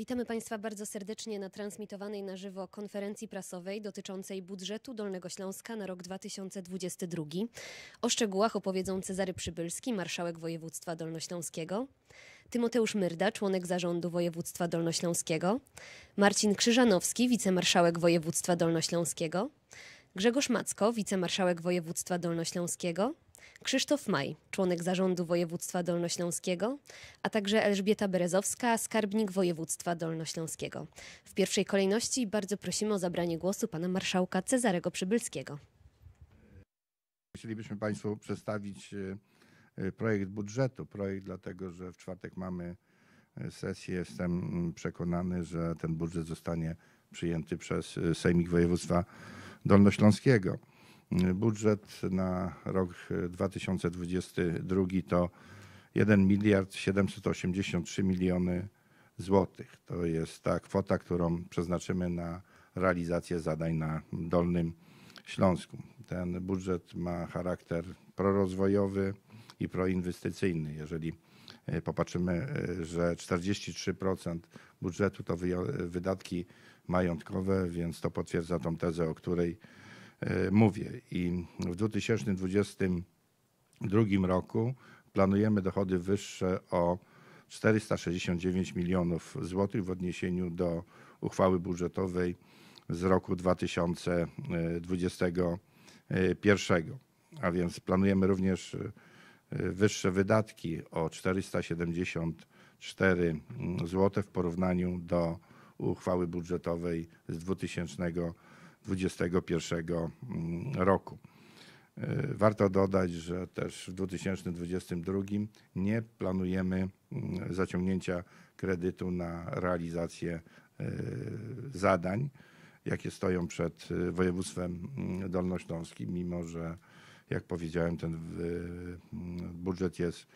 Witamy Państwa bardzo serdecznie na transmitowanej na żywo konferencji prasowej dotyczącej budżetu Dolnego Śląska na rok 2022. O szczegółach opowiedzą Cezary Przybylski, marszałek województwa dolnośląskiego, Tymoteusz Myrda, członek zarządu województwa dolnośląskiego, Marcin Krzyżanowski, wicemarszałek województwa dolnośląskiego, Grzegorz Macko, wicemarszałek województwa dolnośląskiego, Krzysztof Maj, członek zarządu województwa dolnośląskiego, a także Elżbieta Berezowska, skarbnik województwa dolnośląskiego. W pierwszej kolejności bardzo prosimy o zabranie głosu pana marszałka Cezarego Przybylskiego. Chcielibyśmy państwu przedstawić e, e, projekt budżetu. Projekt dlatego, że w czwartek mamy e, sesję. Jestem mm, przekonany, że ten budżet zostanie przyjęty przez Sejmik Województwa Dolnośląskiego. Budżet na rok 2022 to 1 miliard 783 miliony złotych. To jest ta kwota, którą przeznaczymy na realizację zadań na Dolnym Śląsku. Ten budżet ma charakter prorozwojowy i proinwestycyjny. Jeżeli e, popatrzymy, e, że 43% budżetu to wydatki majątkowe, więc to potwierdza tą tezę, o której E, mówię. I w 2022 roku planujemy dochody wyższe o 469 milionów złotych w odniesieniu do uchwały budżetowej z roku 2021. A więc planujemy również e, wyższe wydatki o 474 zł w porównaniu do uchwały budżetowej z 2021. 2021 mm, roku. E, warto dodać, że też w 2022 nie planujemy mm, zaciągnięcia kredytu na realizację e, zadań, jakie stoją przed e, województwem mm, dolnośląskim, mimo że, jak powiedziałem, ten budżet jest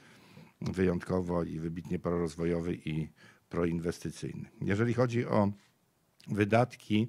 wyjątkowo i wybitnie prorozwojowy i proinwestycyjny. Jeżeli chodzi o wydatki,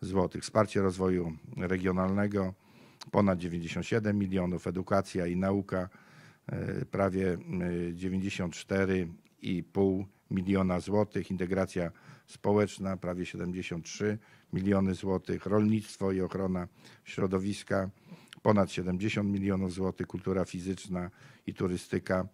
złotych, Wsparcie rozwoju regionalnego ponad 97 milionów, edukacja i nauka e, prawie 94,5 e, miliona złotych, integracja społeczna prawie 73 miliony złotych, rolnictwo i ochrona środowiska ponad 70 milionów złotych, kultura fizyczna i turystyka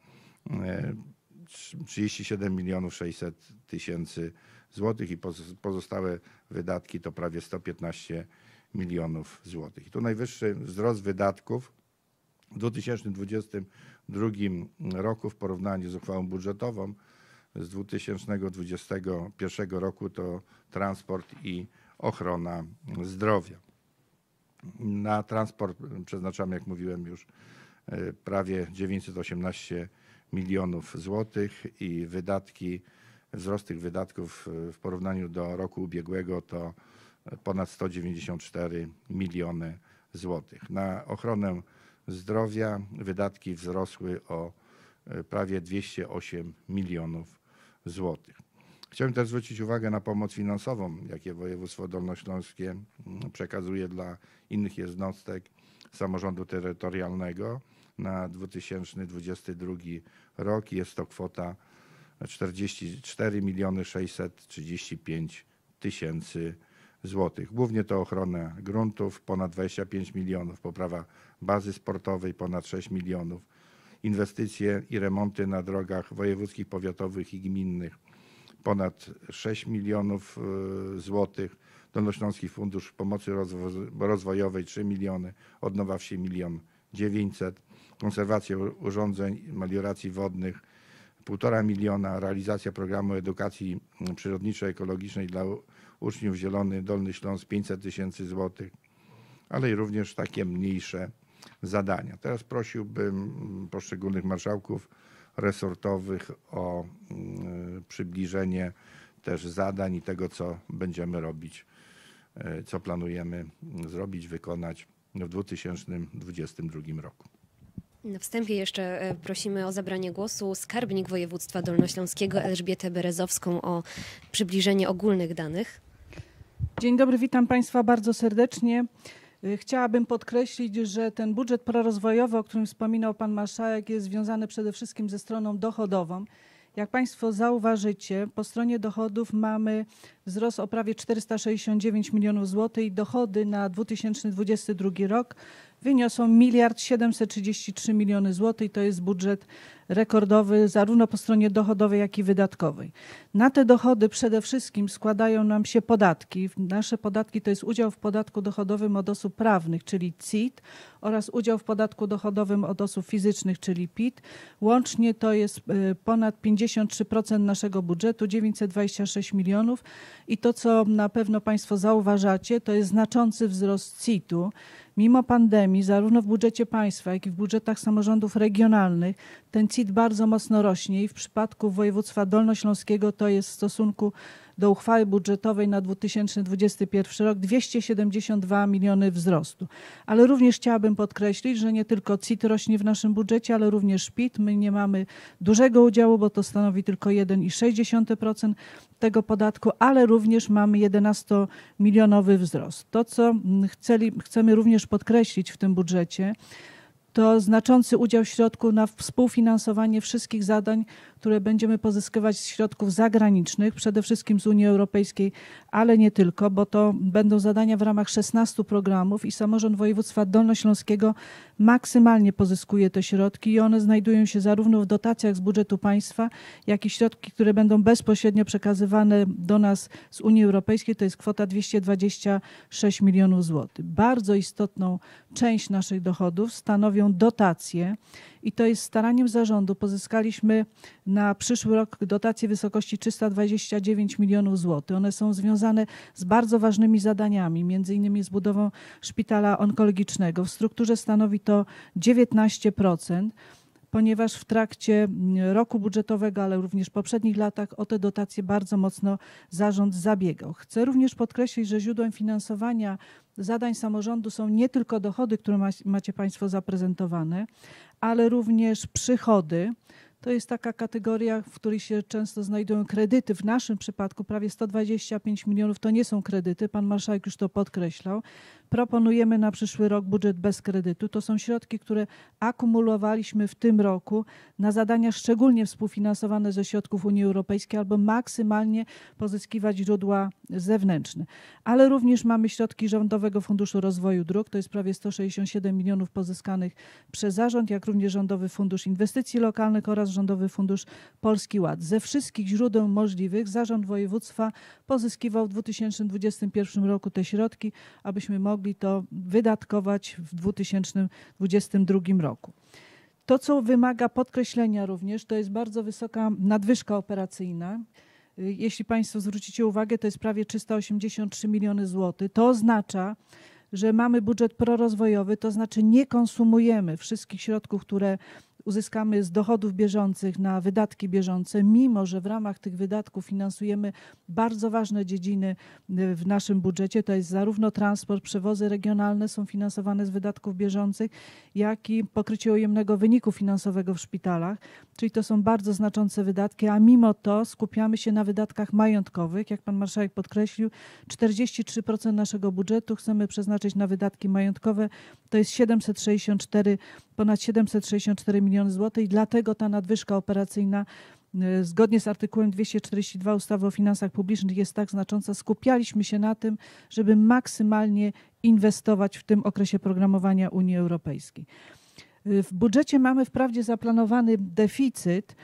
37 e, milionów 600 tysięcy złotych i pozostałe wydatki to prawie 115 milionów złotych. Tu najwyższy wzrost wydatków w 2022 roku w porównaniu z uchwałą budżetową z 2021 roku to transport i ochrona zdrowia. Na transport przeznaczamy, jak mówiłem już, e, prawie 918 milionów złotych i wydatki Wzrost tych wydatków y, w porównaniu do roku ubiegłego to ponad 194 miliony złotych. Na ochronę zdrowia wydatki wzrosły o y, prawie 208 milionów złotych. Chciałbym też zwrócić uwagę na pomoc finansową, jakie województwo dolnośląskie mm, przekazuje dla innych jednostek samorządu terytorialnego na 2022 rok. Jest to kwota na 44 miliony 635 tysięcy złotych. Głównie to ochrona gruntów, ponad 25 milionów, poprawa bazy sportowej, ponad 6 milionów, inwestycje i remonty na drogach wojewódzkich, powiatowych i gminnych, ponad 6 milionów e, złotych, Dolnośląski Fundusz Pomocy Rozwojowej 3 miliony, Odnowa Wsi milion 900, konserwacja urządzeń, melioracji wodnych 1,5 miliona realizacja programu edukacji mm, przyrodniczo-ekologicznej dla uczniów Zielony Dolny Śląsk 500 tysięcy złotych, ale i również takie mniejsze zadania. Teraz prosiłbym mm, poszczególnych marszałków resortowych o mm, przybliżenie też zadań i tego, co będziemy robić, e, co planujemy zrobić, wykonać w 2022 roku. Na wstępie jeszcze e, prosimy o zabranie głosu skarbnik województwa dolnośląskiego Elżbietę Berezowską o przybliżenie ogólnych danych. Dzień dobry, witam Państwa bardzo serdecznie. E, chciałabym podkreślić, że ten budżet prorozwojowy, o którym wspominał Pan Marszałek, jest związany przede wszystkim ze stroną dochodową. Jak Państwo zauważycie, po stronie dochodów mamy wzrost o prawie 469 milionów złotych i dochody na 2022 rok wyniosą miliard 733 miliony złotych. To jest budżet rekordowy zarówno po stronie dochodowej, jak i wydatkowej. Na te dochody przede wszystkim składają nam się podatki. Nasze podatki to jest udział w podatku dochodowym od osób prawnych, czyli CIT oraz udział w podatku dochodowym od osób fizycznych, czyli PIT. Łącznie to jest e, ponad 53% naszego budżetu, 926 milionów i to co na pewno państwo zauważacie, to jest znaczący wzrost CIT-u. Mimo pandemii, zarówno w budżecie państwa, jak i w budżetach samorządów regionalnych, ten CIT bardzo mocno rośnie i w przypadku województwa dolnośląskiego to jest w stosunku do uchwały budżetowej na 2021 rok 272 miliony wzrostu. Ale również chciałabym podkreślić, że nie tylko CIT rośnie w naszym budżecie, ale również PIT. My nie mamy dużego udziału, bo to stanowi tylko 1,6% tego podatku, ale również mamy 11-milionowy wzrost. To, co chceli, chcemy również podkreślić w tym budżecie, to znaczący udział środków na współfinansowanie wszystkich zadań które będziemy pozyskiwać z środków zagranicznych, przede wszystkim z Unii Europejskiej, ale nie tylko, bo to będą zadania w ramach 16 programów i samorząd województwa dolnośląskiego maksymalnie pozyskuje te środki i one znajdują się zarówno w dotacjach z budżetu państwa, jak i środki, które będą bezpośrednio przekazywane do nas z Unii Europejskiej. To jest kwota 226 milionów złotych. Bardzo istotną część naszych dochodów stanowią dotacje i to jest staraniem zarządu. Pozyskaliśmy na przyszły rok dotacje w wysokości 329 milionów złotych. One są związane z bardzo ważnymi zadaniami, między innymi z budową szpitala onkologicznego. W strukturze stanowi to 19% ponieważ w trakcie mm, roku budżetowego, ale również w poprzednich latach o te dotacje bardzo mocno zarząd zabiegał. Chcę również podkreślić, że źródłem finansowania zadań samorządu są nie tylko dochody, które macie Państwo zaprezentowane, ale również przychody to jest taka kategoria, w której się często znajdują kredyty. W naszym przypadku prawie 125 milionów to nie są kredyty. Pan marszałek już to podkreślał. Proponujemy na przyszły rok budżet bez kredytu. To są środki, które akumulowaliśmy w tym roku na zadania szczególnie współfinansowane ze środków Unii Europejskiej albo maksymalnie pozyskiwać źródła zewnętrzne. Ale również mamy środki Rządowego Funduszu Rozwoju Dróg, to jest prawie 167 milionów pozyskanych przez zarząd, jak również Rządowy Fundusz Inwestycji Lokalnych oraz Rządowy Fundusz Polski Ład. Ze wszystkich źródeł możliwych zarząd województwa pozyskiwał w 2021 roku te środki, abyśmy mogli mogli to wydatkować w 2022 roku. To, co wymaga podkreślenia również, to jest bardzo wysoka nadwyżka operacyjna. Jeśli Państwo zwrócicie uwagę, to jest prawie 383 miliony złotych. To oznacza, że mamy budżet prorozwojowy, to znaczy nie konsumujemy wszystkich środków, które uzyskamy z dochodów bieżących na wydatki bieżące, mimo że w ramach tych wydatków finansujemy bardzo ważne dziedziny y, w naszym budżecie, to jest zarówno transport, przewozy regionalne są finansowane z wydatków bieżących, jak i pokrycie ujemnego wyniku finansowego w szpitalach, czyli to są bardzo znaczące wydatki, a mimo to skupiamy się na wydatkach majątkowych. Jak pan marszałek podkreślił, 43% naszego budżetu chcemy przeznaczyć na wydatki majątkowe, to jest 764, ponad 764 miliony miliony złotych i dlatego ta nadwyżka operacyjna e, zgodnie z artykułem 242 ustawy o finansach publicznych jest tak znacząca. Skupialiśmy się na tym, żeby maksymalnie inwestować w tym okresie programowania Unii Europejskiej. E, w budżecie mamy wprawdzie zaplanowany deficyt,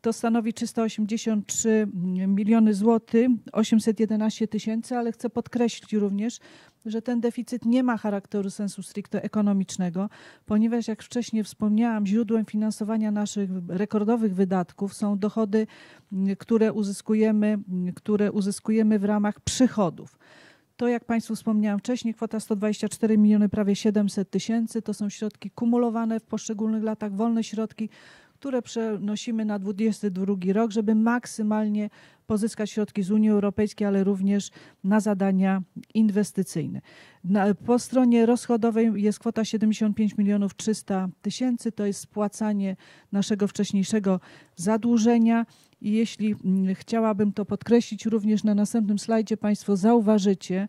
to stanowi 383 miliony złotych, 811 tysięcy, ale chcę podkreślić również, że ten deficyt nie ma charakteru sensu stricte ekonomicznego, ponieważ jak wcześniej wspomniałam, źródłem finansowania naszych rekordowych wydatków są dochody, które uzyskujemy, które uzyskujemy w ramach przychodów. To, jak Państwu wspomniałam wcześniej, kwota 124 miliony, prawie 700 tysięcy. To są środki kumulowane w poszczególnych latach, wolne środki, które przenosimy na 2022 rok, żeby maksymalnie pozyskać środki z Unii Europejskiej, ale również na zadania inwestycyjne. Na, po stronie rozchodowej jest kwota 75 milionów 300 tysięcy, to jest spłacanie naszego wcześniejszego zadłużenia. I jeśli mm, chciałabym to podkreślić również na następnym slajdzie, Państwo zauważycie,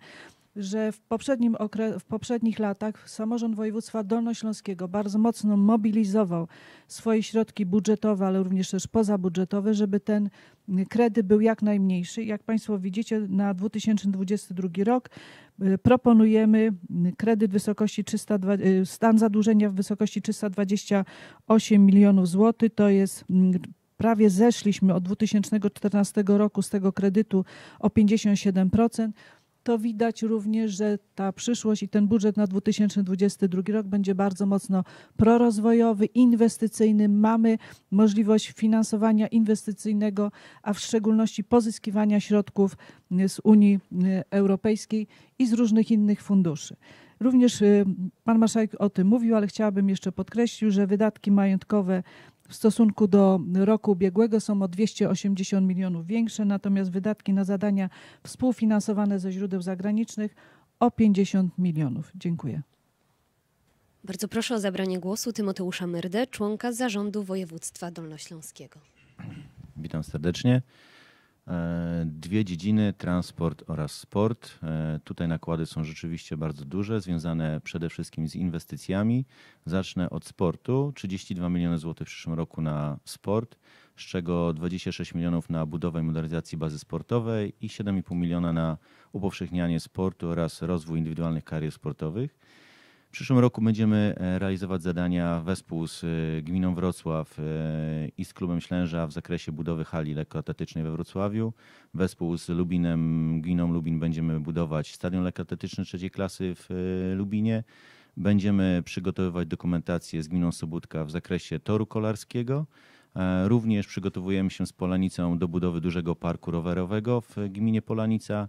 że w, poprzednim okre- w poprzednich latach samorząd województwa dolnośląskiego bardzo mocno mobilizował swoje środki budżetowe, ale również też pozabudżetowe, żeby ten kredyt był jak najmniejszy. Jak Państwo widzicie, na 2022 rok e, proponujemy kredyt wysokości 300, e, stan zadłużenia w wysokości 328 milionów złotych. To jest mm, prawie zeszliśmy od 2014 roku z tego kredytu o 57% to widać również, że ta przyszłość i ten budżet na 2022 rok będzie bardzo mocno prorozwojowy, inwestycyjny. Mamy możliwość finansowania inwestycyjnego, a w szczególności pozyskiwania środków z Unii Europejskiej i z różnych innych funduszy. Również y, pan marszałek o tym mówił, ale chciałabym jeszcze podkreślić, że wydatki majątkowe w stosunku do roku ubiegłego są o 280 milionów większe, natomiast wydatki na zadania współfinansowane ze źródeł zagranicznych o 50 milionów. Dziękuję. Bardzo proszę o zabranie głosu Tymoteusza Myrdę, członka zarządu województwa dolnośląskiego. Witam serdecznie. E, dwie dziedziny, transport oraz sport. E, tutaj nakłady są rzeczywiście bardzo duże, związane przede wszystkim z inwestycjami. Zacznę od sportu. 32 miliony złotych w przyszłym roku na sport, z czego 26 milionów na budowę i modernizację bazy sportowej i 7,5 miliona na upowszechnianie sportu oraz rozwój indywidualnych karier sportowych. W przyszłym roku będziemy e, realizować zadania wespół z e, gminą Wrocław e, i z klubem Ślęża w zakresie budowy hali lekkoatletycznej we Wrocławiu. Wespół z Lubinem, gminą Lubin będziemy budować stadion lekkoatletyczny trzeciej klasy w Lubinie. Będziemy przygotowywać dokumentację z gminą Sobótka w zakresie toru kolarskiego. Również przygotowujemy się z Polanicą do budowy dużego parku rowerowego w gminie Polanica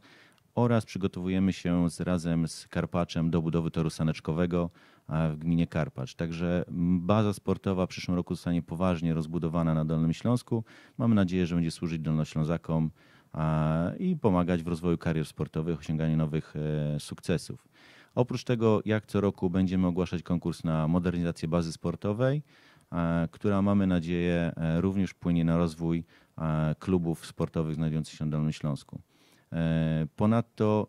oraz przygotowujemy się z, razem z Karpaczem do budowy toru saneczkowego w gminie Karpacz. Także baza sportowa w przyszłym roku zostanie poważnie rozbudowana na Dolnym Śląsku. Mamy nadzieję, że będzie służyć Dolnoślązakom i pomagać w rozwoju karier sportowych, osiąganiu nowych e, sukcesów. Oprócz tego, jak co roku będziemy ogłaszać konkurs na modernizację bazy sportowej, która mamy nadzieję e, również wpłynie na rozwój klubów sportowych znajdujących się na Dolnym Śląsku. E, ponadto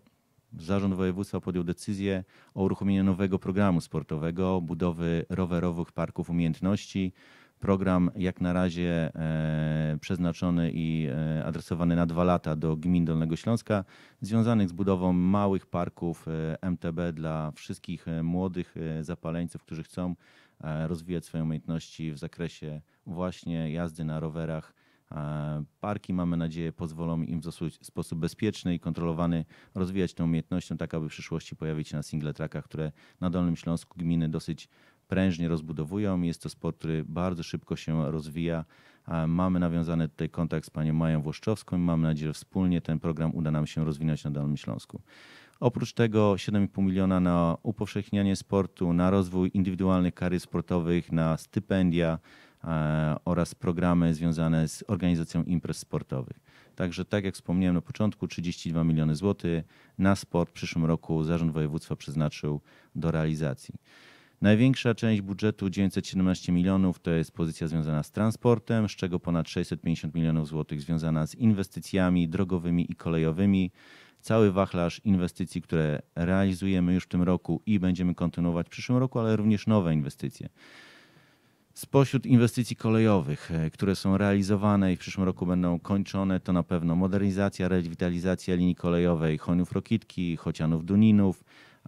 Zarząd Województwa podjął decyzję o uruchomieniu nowego programu sportowego budowy rowerowych parków umiejętności. Program jak na razie e, przeznaczony i e, adresowany na dwa lata do gmin Dolnego Śląska, związanych z budową małych parków MTB dla wszystkich młodych zapaleńców, którzy chcą rozwijać swoje umiejętności w zakresie właśnie jazdy na rowerach E, parki, mamy nadzieję, pozwolą im w sposób bezpieczny i kontrolowany rozwijać tę umiejętnością, tak aby w przyszłości pojawić się na single trackach, które na Dolnym Śląsku gminy dosyć prężnie rozbudowują. Jest to sport, który bardzo szybko się rozwija. E, mamy nawiązany tutaj kontakt z panią Mają Włoszczowską i mamy nadzieję, że wspólnie ten program uda nam się rozwinąć na Dolnym Śląsku. Oprócz tego 7,5 miliona na upowszechnianie sportu, na rozwój indywidualnych karier sportowych, na stypendia, E, oraz programy związane z organizacją imprez sportowych. Także tak jak wspomniałem na początku, 32 miliony złotych na sport w przyszłym roku Zarząd Województwa przeznaczył do realizacji. Największa część budżetu 917 milionów to jest pozycja związana z transportem, z czego ponad 650 milionów złotych związana z inwestycjami drogowymi i kolejowymi. Cały wachlarz inwestycji, które realizujemy już w tym roku i będziemy kontynuować w przyszłym roku, ale również nowe inwestycje. Spośród inwestycji kolejowych, e, które są realizowane i w przyszłym roku będą kończone, to na pewno modernizacja, rewitalizacja linii kolejowej Choniów-Rokitki, Chocianów-Duninów,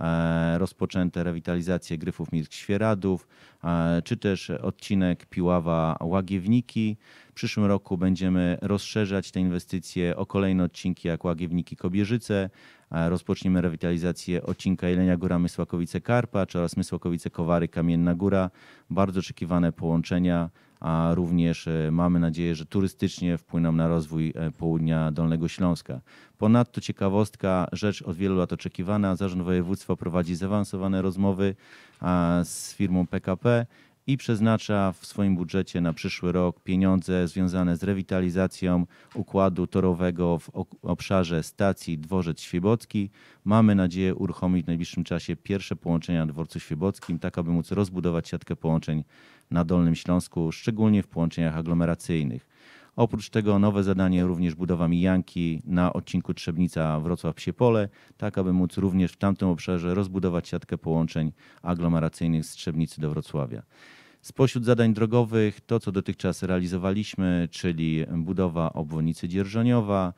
E, rozpoczęte rewitalizacje gryfów Mirk-Świeradów, e, czy też odcinek Piława-Łagiewniki. W przyszłym roku będziemy rozszerzać te inwestycje o kolejne odcinki jak Łagiewniki-Kobierzyce. E, rozpoczniemy rewitalizację odcinka Jelenia Góra-Mysłakowice-Karpacz oraz Mysłakowice-Kowary-Kamienna Góra. Bardzo oczekiwane połączenia a również e, mamy nadzieję, że turystycznie wpłyną na rozwój e, południa Dolnego Śląska. Ponadto ciekawostka, rzecz od wielu lat oczekiwana, Zarząd Województwa prowadzi zaawansowane rozmowy z firmą PKP i przeznacza w swoim budżecie na przyszły rok pieniądze związane z rewitalizacją układu torowego w obszarze stacji Dworzec Świebocki. Mamy nadzieję uruchomić w najbliższym czasie pierwsze połączenia na dworcu świebockim, tak aby móc rozbudować siatkę połączeń na Dolnym Śląsku, szczególnie w połączeniach aglomeracyjnych. Oprócz tego nowe zadanie również budowa mijanki na odcinku Trzebnica Wrocław-Psiepole, tak aby móc również w tamtym obszarze rozbudować siatkę połączeń aglomeracyjnych z Trzebnicy do Wrocławia. Spośród zadań drogowych to, co dotychczas realizowaliśmy, czyli budowa obwodnicy Dzierżoniowa,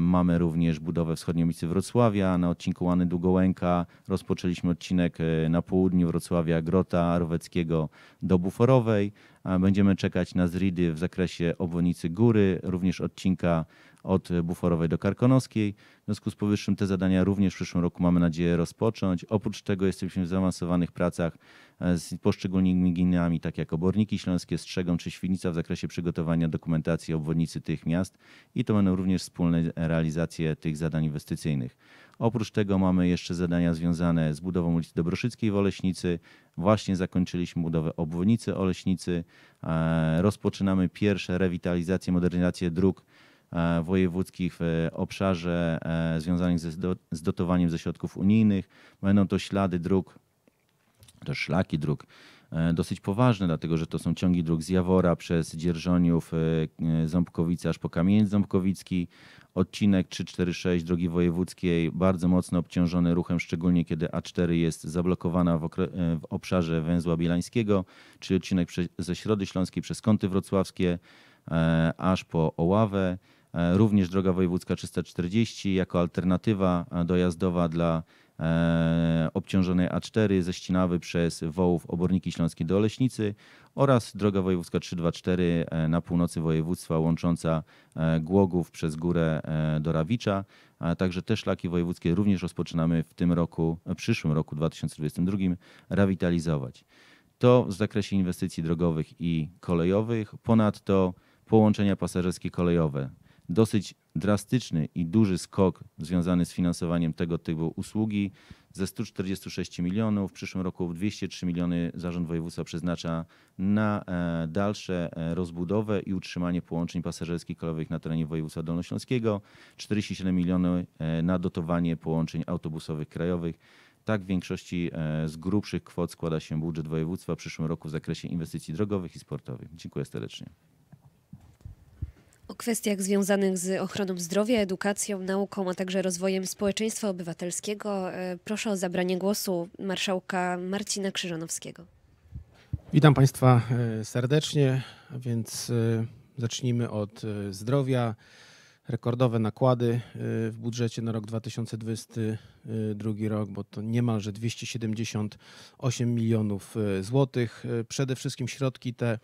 mamy również budowę wschodniowicy Wrocławia, na odcinku Łany Długołęka rozpoczęliśmy odcinek e, na południu Wrocławia, Grota Roweckiego do Buforowej. Będziemy czekać na zridy w zakresie obwodnicy Góry, również odcinka od Buforowej do Karkonoskiej. W związku z powyższym te zadania również w przyszłym roku mamy nadzieję rozpocząć. Oprócz tego jesteśmy w zaawansowanych pracach e, z poszczególnymi gminami, tak jak Oborniki Śląskie, strzegą czy Świnica w zakresie przygotowania dokumentacji obwodnicy tych miast i to będą również wspólne realizacje tych zadań inwestycyjnych. Oprócz tego mamy jeszcze zadania związane z budową ulicy Dobroszyckiej w Oleśnicy. Właśnie zakończyliśmy budowę obwodnicy Oleśnicy. E, rozpoczynamy pierwsze rewitalizacje, modernizację dróg E, wojewódzkich w e, obszarze e, związanych z dotowaniem ze środków unijnych. Będą to ślady dróg, to szlaki dróg dosyć poważne, dlatego że to są ciągi dróg z Jawora przez Dzierżoniów, Ząbkowice aż po Kamień Ząbkowicki. Odcinek 346 drogi wojewódzkiej bardzo mocno obciążony ruchem, szczególnie kiedy A4 jest zablokowana w, w obszarze węzła bielańskiego, czyli odcinek ze Środy Śląskiej przez Kąty Wrocławskie aż po Oławę. E, również droga wojewódzka 340 jako alternatywa e, dojazdowa dla e, obciążonej A4 ze Ścinawy przez Wołów, Oborniki Śląskie do Oleśnicy oraz droga wojewódzka 324 na północy województwa łącząca Głogów przez górę do Rawicza. Także te szlaki wojewódzkie również rozpoczynamy w tym roku, w przyszłym roku 2022 rewitalizować. To w zakresie inwestycji drogowych i kolejowych. Ponadto połączenia pasażerskie kolejowe dosyć drastyczny i duży skok związany z finansowaniem tego typu usługi. Ze 146 milionów w przyszłym roku 203 miliony zarząd województwa przeznacza na e, dalsze e, rozbudowę i utrzymanie połączeń pasażerskich kolejowych na terenie województwa dolnośląskiego, 47 milionów e, na dotowanie połączeń autobusowych krajowych. Tak w większości z grubszych kwot składa się budżet województwa w przyszłym roku w zakresie inwestycji drogowych i sportowych. Dziękuję serdecznie. O kwestiach związanych z ochroną zdrowia, edukacją, nauką, a także rozwojem społeczeństwa obywatelskiego e, proszę o zabranie głosu marszałka Marcina Krzyżanowskiego. Witam Państwa e, serdecznie, więc e, zacznijmy od zdrowia. Rekordowe nakłady w budżecie na rok 2022 rok, bo to niemalże 278 milionów złotych. Przede wszystkim środki te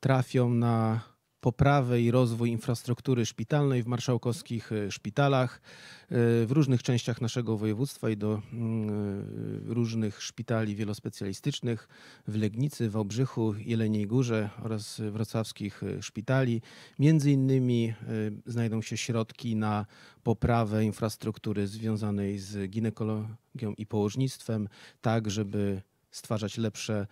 trafią na poprawę i rozwój infrastruktury szpitalnej w marszałkowskich y, szpitalach y, w różnych częściach naszego województwa i do y, różnych szpitali wielospecjalistycznych w Legnicy, Wałbrzychu, Jeleniej Górze oraz wrocławskich szpitali. Między innymi znajdą się środki na poprawę infrastruktury związanej z ginekologią i położnictwem, tak żeby stwarzać lepsze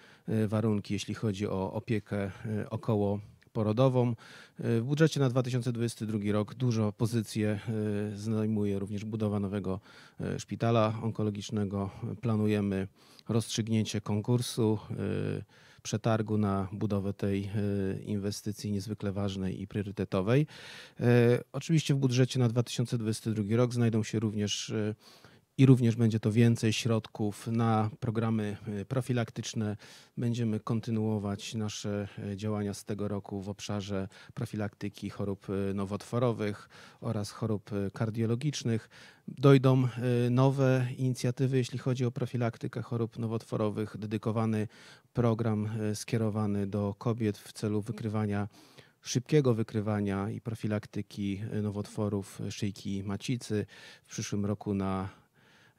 warunki, jeśli chodzi o opiekę około Y, w budżecie na 2022 rok dużo pozycje y, zajmuje również budowa nowego y, szpitala onkologicznego. Planujemy rozstrzygnięcie konkursu, przetargu na budowę tej inwestycji niezwykle ważnej i priorytetowej. Oczywiście w budżecie na 2022 rok znajdą się również i również będzie to więcej środków na programy y, profilaktyczne. Będziemy kontynuować nasze y, działania z tego roku w obszarze profilaktyki chorób y, nowotworowych oraz chorób kardiologicznych. Dojdą nowe inicjatywy, jeśli chodzi o profilaktykę chorób nowotworowych, dedykowany program skierowany do kobiet w celu wykrywania szybkiego wykrywania i profilaktyki nowotworów szyjki macicy. W przyszłym roku na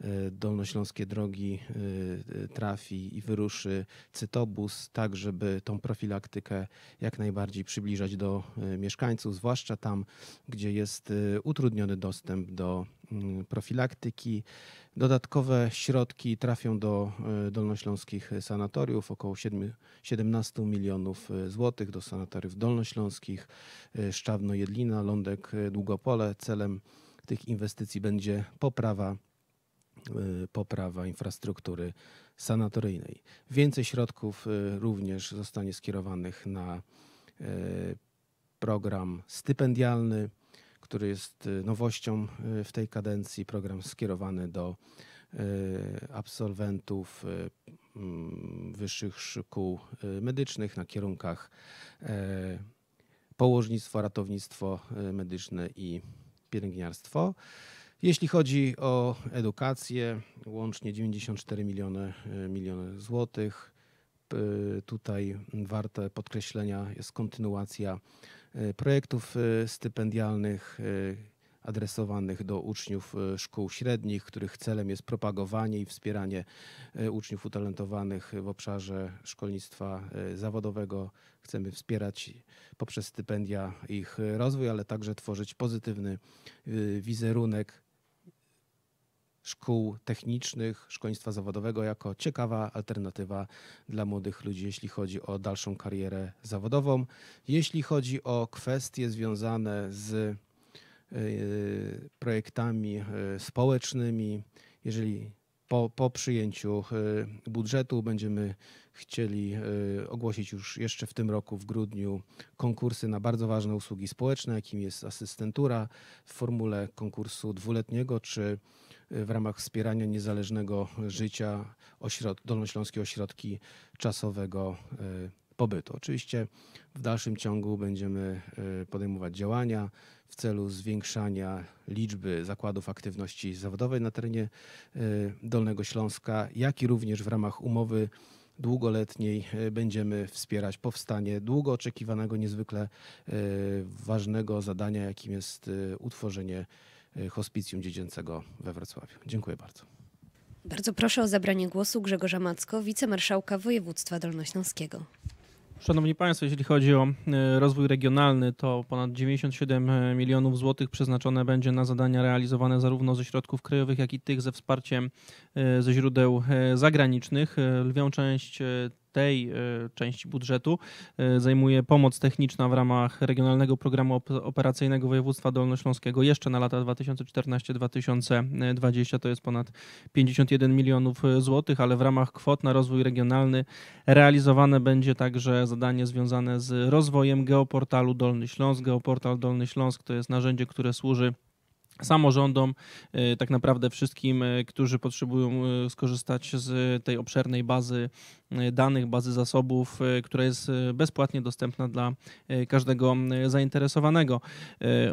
Y, dolnośląskie Drogi y, y, trafi i wyruszy cytobus, tak żeby tą profilaktykę jak najbardziej przybliżać do mieszkańców, zwłaszcza tam, gdzie jest utrudniony dostęp do mm, profilaktyki. Dodatkowe środki trafią do dolnośląskich sanatoriów, około 7, 17 milionów złotych do sanatoriów dolnośląskich, Szczawno-Jedlina, Lądek, Długopole. Celem tych inwestycji będzie poprawa Y, poprawa infrastruktury sanatoryjnej. Więcej środków y, również zostanie skierowanych na y, program stypendialny, który jest nowością w tej kadencji. Program skierowany do absolwentów mm, wyższych szkół medycznych na kierunkach położnictwo, ratownictwo medyczne i pielęgniarstwo. Jeśli chodzi o edukację, łącznie 94 miliony, e, miliony złotych. Tutaj warte podkreślenia jest kontynuacja e, projektów e, stypendialnych adresowanych do uczniów szkół średnich, których celem jest propagowanie i wspieranie uczniów utalentowanych w obszarze szkolnictwa zawodowego. Chcemy wspierać poprzez stypendia ich rozwój, ale także tworzyć pozytywny wizerunek szkół technicznych, szkolnictwa zawodowego jako ciekawa alternatywa dla młodych ludzi, jeśli chodzi o dalszą karierę zawodową. Jeśli chodzi o kwestie związane z y, projektami y, społecznymi, jeżeli po, po przyjęciu y, budżetu będziemy chcieli ogłosić już jeszcze w tym roku, w grudniu, konkursy na bardzo ważne usługi społeczne, jakim jest asystentura w formule konkursu dwuletniego czy w ramach wspierania niezależnego życia ośrod, Dolnośląskie Ośrodki Czasowego e, Pobytu. Oczywiście w dalszym ciągu będziemy e, podejmować działania w celu zwiększania liczby zakładów aktywności zawodowej na terenie e, Dolnego Śląska, jak i również w ramach umowy długoletniej będziemy wspierać powstanie długo oczekiwanego, niezwykle ważnego zadania, jakim jest utworzenie Y, hospicjum dziedziczego we Wrocławiu. Dziękuję bardzo. Bardzo proszę o zabranie głosu Grzegorza Macko, wicemarszałka województwa dolnośląskiego. Szanowni Państwo, jeśli chodzi o y, rozwój regionalny, to ponad 97 milionów złotych przeznaczone będzie na zadania realizowane zarówno ze środków krajowych, jak i tych ze wsparciem y, ze źródeł zagranicznych. Lwią część tej e, części budżetu e, zajmuje pomoc techniczna w ramach Regionalnego Programu Operacyjnego Województwa Dolnośląskiego jeszcze na lata 2014-2020 to jest ponad 51 milionów e, złotych, ale w ramach kwot na rozwój regionalny realizowane będzie także zadanie związane z rozwojem geoportalu Dolny Śląsk. Geoportal Dolny Śląsk to jest narzędzie, które służy samorządom, tak naprawdę wszystkim, którzy potrzebują skorzystać z tej obszernej bazy E, danych, bazy zasobów, e, która jest e, bezpłatnie dostępna dla każdego zainteresowanego.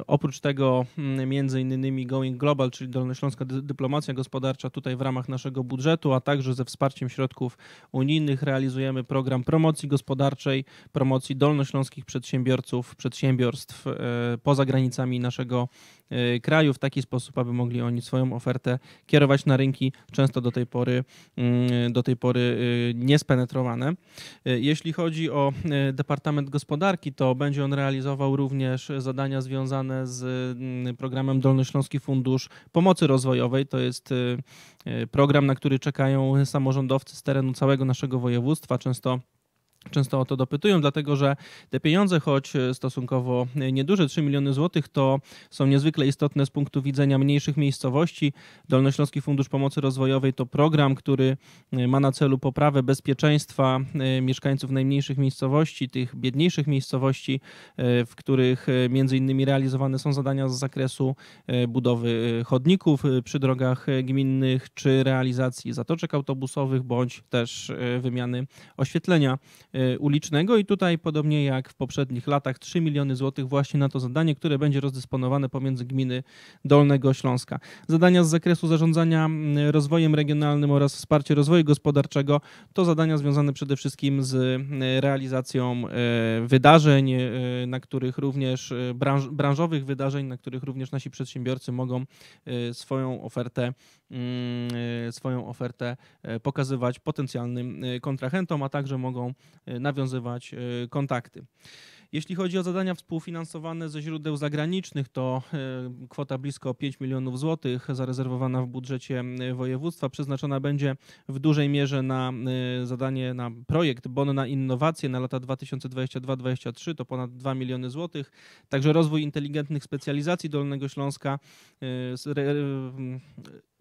Oprócz tego między innymi Going Global, czyli Dolnośląska Dyplomacja Gospodarcza tutaj w ramach naszego budżetu, a także ze wsparciem środków unijnych realizujemy program promocji gospodarczej, promocji dolnośląskich przedsiębiorców, przedsiębiorstw poza granicami naszego kraju w taki sposób, aby mogli oni swoją ofertę kierować na rynki często do tej pory do tej pory nie spenetrowane. E, jeśli chodzi o e, Departament Gospodarki, to będzie on realizował również zadania związane z mm, programem Dolnośląski Fundusz Pomocy Rozwojowej. To jest e, program, na który czekają samorządowcy z terenu całego naszego województwa, często często o to dopytują, dlatego że te pieniądze, choć e, stosunkowo nieduże, 3 miliony złotych, to są niezwykle istotne z punktu widzenia mniejszych miejscowości. Dolnośląski Fundusz Pomocy Rozwojowej to program, który e, ma na celu poprawę bezpieczeństwa e, mieszkańców najmniejszych miejscowości, tych biedniejszych miejscowości, w których między innymi realizowane są zadania z zakresu budowy chodników przy drogach gminnych, czy realizacji zatoczek autobusowych, bądź też wymiany oświetlenia Y, ulicznego i tutaj podobnie jak w poprzednich latach 3 miliony złotych właśnie na to zadanie, które będzie rozdysponowane pomiędzy gminy Dolnego Śląska. Zadania z zakresu zarządzania mm, rozwojem regionalnym oraz wsparcie rozwoju gospodarczego to zadania związane przede wszystkim z mm, realizacją y, wydarzeń, y, na których również branż, branżowych wydarzeń, na których również nasi przedsiębiorcy mogą swoją ofertę mm, swoją ofertę pokazywać potencjalnym kontrahentom, a także mogą E, nawiązywać e, kontakty. Jeśli chodzi o zadania współfinansowane ze źródeł zagranicznych, to e, kwota blisko 5 milionów złotych zarezerwowana w budżecie województwa przeznaczona będzie w dużej mierze na zadanie, na projekt Bon na innowacje na lata 2022-2023 to ponad 2 miliony złotych. Także rozwój inteligentnych specjalizacji Dolnego Śląska,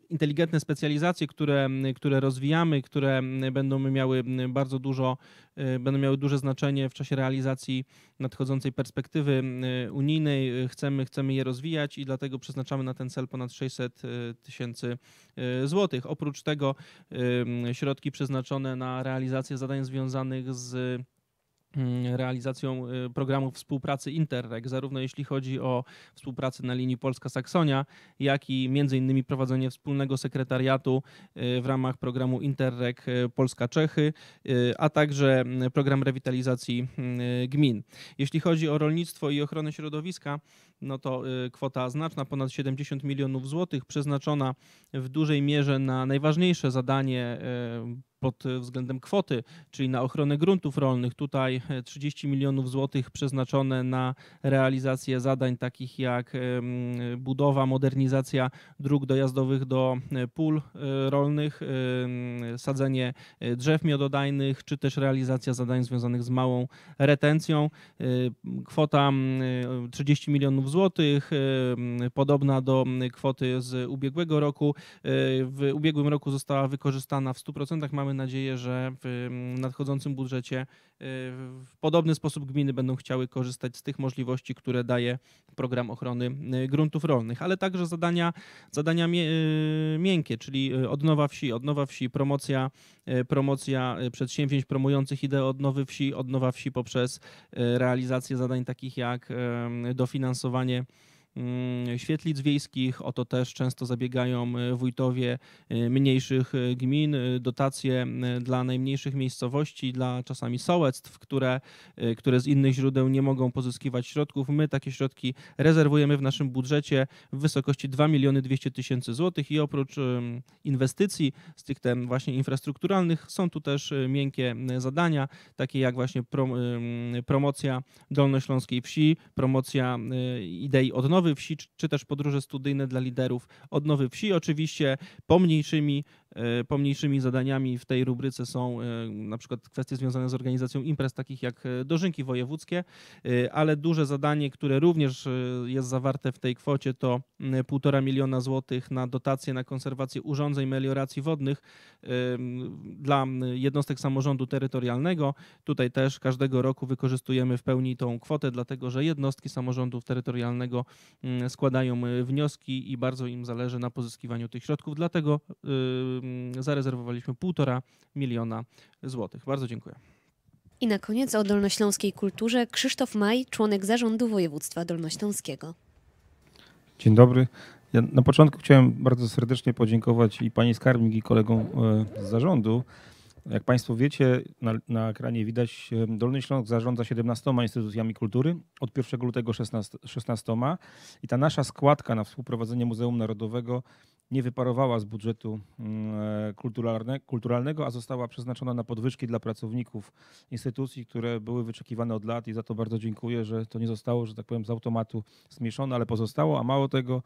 inteligentne specjalizacje, które, które rozwijamy, które będą miały bardzo dużo, e, będą miały duże znaczenie w czasie realizacji nadchodzącej perspektywy e, unijnej. E, chcemy, chcemy je rozwijać i dlatego przeznaczamy na ten cel ponad 600 tysięcy złotych. Oprócz tego środki przeznaczone na realizację zadań związanych z Mm, realizacją y, programów współpracy Interreg, zarówno jeśli chodzi o współpracę na linii Polska-Saksonia, jak i między innymi prowadzenie wspólnego sekretariatu y, w ramach programu Interreg y, Polska-Czechy, a także program rewitalizacji gmin. Jeśli chodzi o rolnictwo i ochronę środowiska, no to kwota znaczna, ponad 70 milionów złotych, przeznaczona w dużej mierze na najważniejsze zadanie pod e, względem kwoty, czyli na ochronę gruntów rolnych. Tutaj 30 e, milionów złotych przeznaczone na realizację zadań takich jak budowa, modernizacja dróg dojazdowych do e, pól rolnych, sadzenie drzew miododajnych, czy też realizacja zadań związanych z małą retencją. Kwota 30 milionów złotych, podobna do kwoty z ubiegłego roku. W ubiegłym roku została wykorzystana w 100%. Mamy nadzieję, że w mm, nadchodzącym budżecie y, w podobny sposób gminy będą chciały korzystać z tych możliwości, które daje program ochrony y, gruntów rolnych, ale także zadania, zadania y, miękkie, czyli odnowa wsi, odnowa wsi, promocja, promocja przedsięwzięć promujących ideę odnowy wsi, odnowa wsi poprzez realizację zadań takich jak dofinansowanie Mm, świetlic wiejskich, o to też często zabiegają y, wójtowie y, mniejszych y, gmin, dotacje dla najmniejszych miejscowości, dla czasami sołectw, które, które z innych źródeł nie mogą pozyskiwać środków. My takie środki rezerwujemy w naszym budżecie w wysokości 2 miliony 200 tysięcy złotych i oprócz inwestycji z tem właśnie infrastrukturalnych są tu też miękkie zadania, takie jak właśnie promocja dolnośląskiej wsi, promocja idei odnowy Odnowy Wsi, czy też podróże studyjne dla liderów od nowy Wsi, oczywiście pomniejszymi E, pomniejszymi zadaniami w tej rubryce są e, na przykład kwestie związane z organizacją imprez takich jak e, dożynki wojewódzkie, ale duże zadanie, które również jest zawarte w tej kwocie to 1,5 miliona złotych na dotacje na konserwację urządzeń melioracji wodnych dla jednostek samorządu terytorialnego. Tutaj też każdego roku wykorzystujemy w pełni tą kwotę, dlatego że jednostki samorządu terytorialnego składają wnioski i bardzo im zależy na pozyskiwaniu tych środków, dlatego zarezerwowaliśmy 1,5 miliona złotych. Bardzo dziękuję. I na koniec o dolnośląskiej kulturze Krzysztof Maj, członek zarządu województwa dolnośląskiego. Dzień dobry. Ja na początku chciałem bardzo serdecznie podziękować i pani skarbnik i kolegom e, z zarządu. Jak Państwo wiecie, na, na ekranie widać, e, Dolny Śląsk zarządza 17 instytucjami kultury, od 1 lutego 16, 16 i ta nasza składka na współprowadzenie Muzeum Narodowego nie wyparowała z budżetu mm, e, kulturalnego, a została przeznaczona na podwyżki dla pracowników instytucji, które były wyczekiwane od lat i za to bardzo dziękuję, że to nie zostało, że tak powiem, z automatu zmieszone, ale pozostało, a mało tego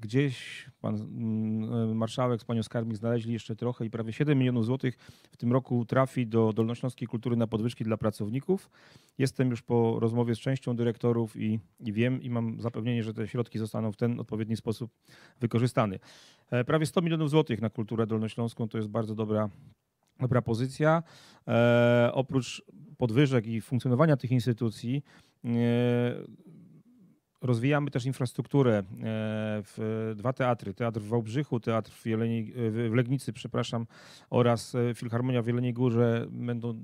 Gdzieś pan mm, marszałek z panią skarbnik znaleźli jeszcze trochę i prawie 7 milionów złotych w tym roku trafi do Dolnośląskiej Kultury na podwyżki dla pracowników. Jestem już po rozmowie z częścią dyrektorów i, i wiem i mam zapewnienie, że te środki zostaną w ten odpowiedni sposób wykorzystane. E, prawie 100 milionów złotych na kulturę dolnośląską to jest bardzo dobra dobra pozycja. E, oprócz podwyżek i funkcjonowania tych instytucji, e, rozwijamy też infrastrukturę. E, w dwa teatry, teatr w Wałbrzychu, teatr w, Jeleni, e, w Legnicy, przepraszam, oraz e, Filharmonia w Jeleniej Górze będą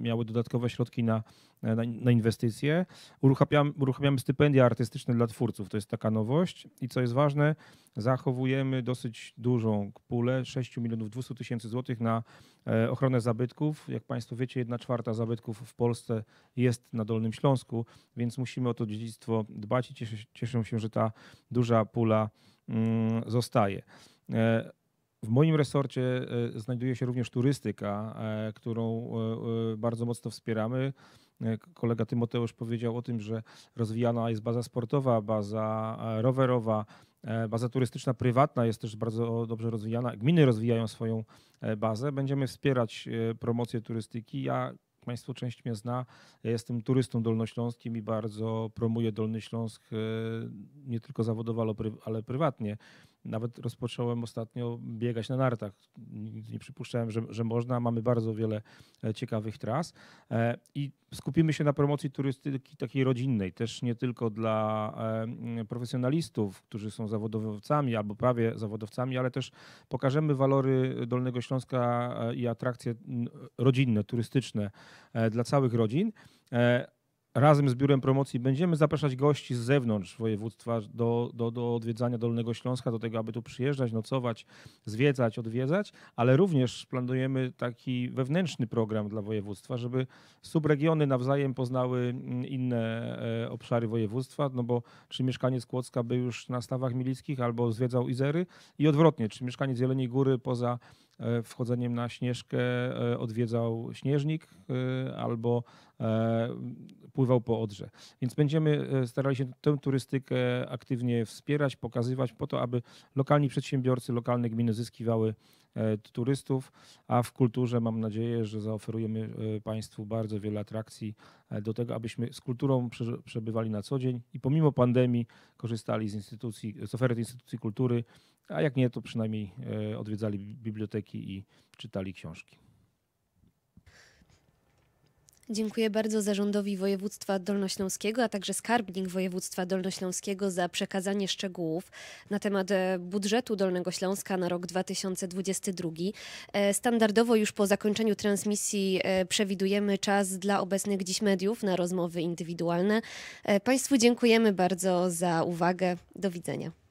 miały dodatkowe środki na E, na, na inwestycje. Uruchamiamy, uruchamiamy stypendia artystyczne dla twórców, to jest taka nowość. I co jest ważne, zachowujemy dosyć dużą pulę 6 milionów 200 tysięcy złotych na e, ochronę zabytków. Jak Państwo wiecie, jedna czwarta zabytków w Polsce jest na Dolnym Śląsku, więc musimy o to dziedzictwo dbać i cieszę, cieszę się, że ta duża pula mm, zostaje. E, w moim resorcie znajduje się również turystyka, którą bardzo mocno wspieramy. E, kolega Tymoteusz powiedział o tym, że rozwijana jest baza sportowa, baza e, rowerowa, e, baza turystyczna prywatna jest też bardzo dobrze rozwijana. Gminy rozwijają swoją bazę. Będziemy wspierać promocję turystyki. Ja Państwo część mnie zna. Ja jestem turystą dolnośląskim i bardzo promuję Dolny Śląsk nie tylko zawodowo, ale prywatnie. Nawet rozpocząłem ostatnio biegać na nartach. Nie przypuszczałem, że, że można. Mamy bardzo wiele e, ciekawych tras. E, I skupimy się na promocji turystyki takiej rodzinnej, też nie tylko dla e, profesjonalistów, którzy są zawodowcami albo prawie zawodowcami, ale też pokażemy walory Dolnego Śląska i atrakcje rodzinne, turystyczne dla całych rodzin razem z Biurem Promocji będziemy zapraszać gości z zewnątrz województwa do, do, do odwiedzania Dolnego Śląska, do tego, aby tu przyjeżdżać, nocować, zwiedzać, odwiedzać, ale również planujemy taki wewnętrzny program dla województwa, żeby subregiony nawzajem poznały mm, inne e, obszary województwa, no bo czy mieszkaniec Kłodzka był już na stawach milickich albo zwiedzał Izery i odwrotnie, czy mieszkaniec Jeleniej Góry poza e, wchodzeniem na Śnieżkę e, odwiedzał Śnieżnik albo pływał po Odrze. Więc będziemy e, starali się tę turystykę aktywnie wspierać, pokazywać po to, aby lokalni przedsiębiorcy, lokalne gminy zyskiwały e, turystów, a w kulturze mam nadzieję, że zaoferujemy e, Państwu bardzo wiele atrakcji do tego, abyśmy z kulturą przebywali na co dzień i pomimo pandemii korzystali z instytucji, z oferty instytucji kultury, a jak nie, to przynajmniej odwiedzali biblioteki i czytali książki. Dziękuję bardzo zarządowi województwa dolnośląskiego, a także skarbnik województwa dolnośląskiego za przekazanie szczegółów na temat e, budżetu Dolnego Śląska na rok 2022. E, standardowo już po zakończeniu transmisji e, przewidujemy czas dla obecnych dziś mediów na rozmowy indywidualne. Państwu dziękujemy bardzo za uwagę. Do widzenia.